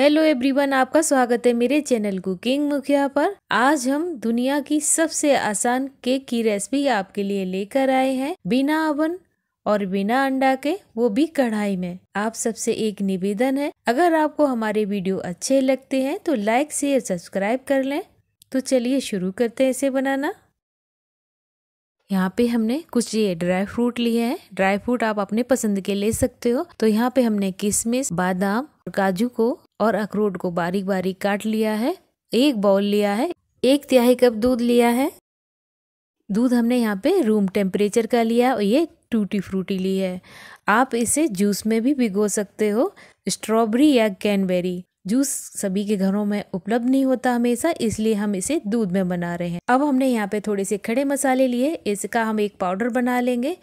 hello everyone आपका स्वागत है मेरे चैनल कुकिंग मुखिया पर आज हम दुनिया की सबसे आसान केक की रेसिपी आपके लिए लेकर आए हैं बिना अवन और बिना अंडा के वो भी कढ़ाई में आप सबसे एक निवेदन है अगर आपको हमारे वीडियो अच्छे लगते हैं तो लाइक शेयर सब्सक्राइब कर लें तो चलिए शुरू करते हैं इसे बनाना यहाँ पे हमने कुछ ये ड्राई फ्रूट लिए हैं ड्राई फ्रूट आप अपने पसंद के ले सकते हो तो यहाँ पे हमने किशमिश बादाम और काजू को और अखरोट को बारीक बारीक काट लिया है एक बाउल लिया है एक तिहाई कप दूध लिया है दूध हमने यहाँ पे रूम टेम्परेचर का लिया और ये टूटी फ्रूटी ली है आप इसे जूस में भी भिगो सकते हो स्ट्रॉबेरी या कैनबेरी जूस सभी के घरों में उपलब्ध नहीं होता हमेशा इसलिए हम इसे दूध में बना रहे हैं अब हमने यहाँ पे थोड़े से खड़े मसाले लिए इसका हम एक पाउडर बना लेंगे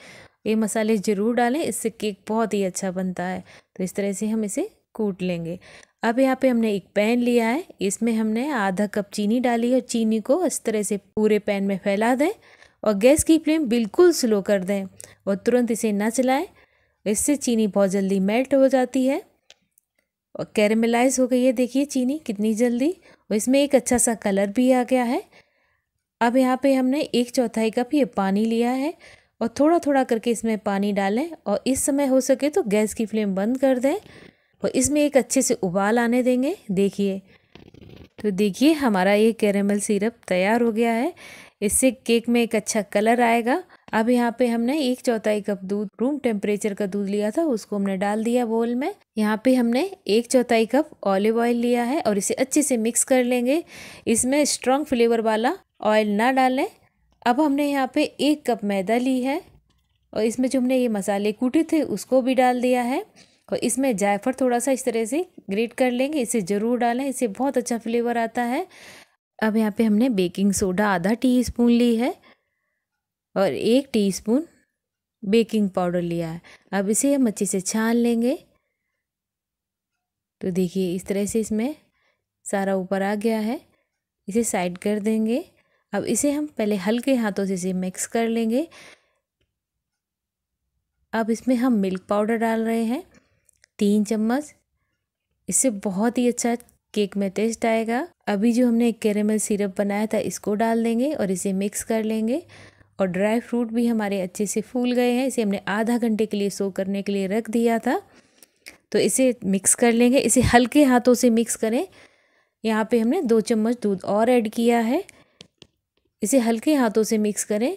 ये मसाले ज़रूर डालें इससे केक बहुत ही अच्छा बनता है तो इस तरह से हम इसे कूट लेंगे अब यहाँ पे हमने एक पैन लिया है इसमें हमने आधा कप चीनी डाली है चीनी को इस तरह से पूरे पैन में फैला दें और गैस की फ्लेम बिल्कुल स्लो कर दें और तुरंत इसे न चलाएं इससे चीनी बहुत जल्दी मेल्ट हो जाती है और कैरमलाइज हो गई है देखिए चीनी कितनी जल्दी और इसमें एक अच्छा सा कलर भी आ गया है अब यहाँ पे हमने एक चौथाई कप ये पानी लिया है और थोड़ा थोड़ा करके इसमें पानी डालें और इस समय हो सके तो गैस की फ्लेम बंद कर दें और इसमें एक अच्छे से उबाल आने देंगे देखिए तो देखिए हमारा ये कैरेमल सिरप तैयार हो गया है इससे केक में एक अच्छा कलर आएगा अब यहाँ पे हमने एक चौथाई कप दूध रूम टेम्परेचर का दूध लिया था उसको हमने डाल दिया बोल में यहाँ पे हमने एक चौथाई कप ऑलिव ऑयल लिया है और इसे अच्छे से मिक्स कर लेंगे इसमें स्ट्रॉन्ग फ्लेवर वाला ऑयल ना डालें अब हमने यहाँ पे एक कप मैदा ली है और इसमें जो हमने ये मसाले कूटे थे उसको भी डाल दिया है और तो इसमें जायफल थोड़ा सा इस तरह से ग्रेट कर लेंगे इसे ज़रूर डालें इसे बहुत अच्छा फ्लेवर आता है अब यहाँ पे हमने बेकिंग सोडा आधा टीस्पून ली है और एक टीस्पून बेकिंग पाउडर लिया है अब इसे हम अच्छे से छान लेंगे तो देखिए इस तरह से इसमें सारा ऊपर आ गया है इसे साइड कर देंगे अब इसे हम पहले हल्के हाथों से इसे मिक्स कर लेंगे अब इसमें हम मिल्क पाउडर डाल रहे हैं तीन चम्मच इससे बहुत ही अच्छा केक में टेस्ट आएगा अभी जो हमने कैरेमल सिरप बनाया था इसको डाल देंगे और इसे मिक्स कर लेंगे और ड्राई फ्रूट भी हमारे अच्छे से फूल गए हैं इसे हमने आधा घंटे के लिए सो करने के लिए रख दिया था तो इसे मिक्स कर लेंगे इसे हल्के हाथों से मिक्स करें यहाँ पे हमने दो चम्मच दूध और ऐड किया है इसे हल्के हाथों से मिक्स करें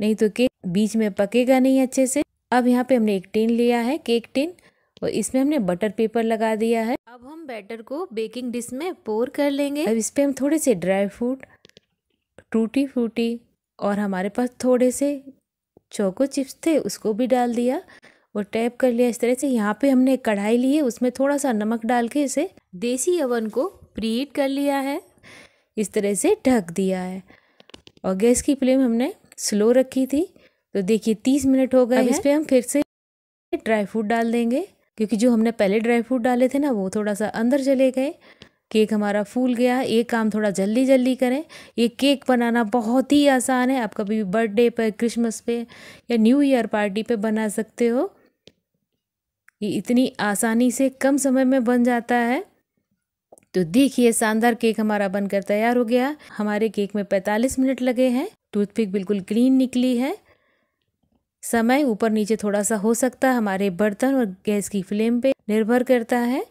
नहीं तो केक बीच में पकेगा नहीं अच्छे से अब यहाँ पे हमने एक टिन लिया है केक टिन और तो इसमें हमने बटर पेपर लगा दिया है अब हम बैटर को बेकिंग डिश में पोर कर लेंगे अब इस पर हम थोड़े से ड्राई फ्रूट टूटी फ्रूटी और हमारे पास थोड़े से चोको चिप्स थे उसको भी डाल दिया और टैप कर लिया इस तरह से यहाँ पे हमने कढ़ाई ली है उसमें थोड़ा सा नमक डाल के इसे देसी ओवन को प्रीहीट कर लिया है इस तरह से ढक दिया है और गैस की फ्लेम हमने स्लो रखी थी तो देखिए तीस मिनट हो गए इस पर हम फिर से ड्राई फ्रूट डाल देंगे क्योंकि जो हमने पहले ड्राई फ्रूट डाले थे ना वो थोड़ा सा अंदर चले गए केक हमारा फूल गया ये काम थोड़ा जल्दी जल्दी करें ये केक बनाना बहुत ही आसान है आप कभी भी बर्थडे पर क्रिसमस पे या न्यू ईयर पार्टी पे बना सकते हो ये इतनी आसानी से कम समय में बन जाता है तो देखिए शानदार केक हमारा बनकर तैयार हो गया हमारे केक में 45 मिनट लगे हैं टूथपिक बिल्कुल क्लीन निकली है समय ऊपर नीचे थोड़ा सा हो सकता है हमारे बर्तन और गैस की फ्लेम पे निर्भर करता है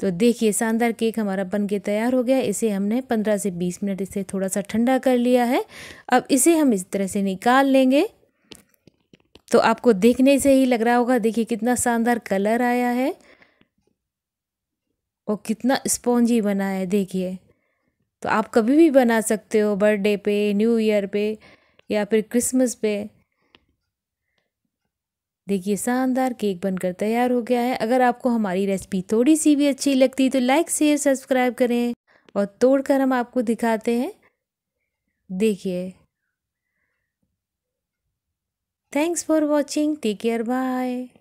तो देखिए शानदार केक हमारा बन के तैयार हो गया इसे हमने 15 से 20 मिनट इसे थोड़ा सा ठंडा कर लिया है अब इसे हम इस तरह से निकाल लेंगे तो आपको देखने से ही लग रहा होगा देखिए कितना शानदार कलर आया है और कितना स्पॉन्जी बना है देखिए तो आप कभी भी बना सकते हो बर्थडे पे न्यू ईयर पे या फिर क्रिसमस पे देखिए शानदार केक बनकर तैयार हो गया है अगर आपको हमारी रेसिपी थोड़ी सी भी अच्छी लगती तो लाइक शेयर सब्सक्राइब करें और तोड़कर हम आपको दिखाते हैं देखिए thanks for watching take care bye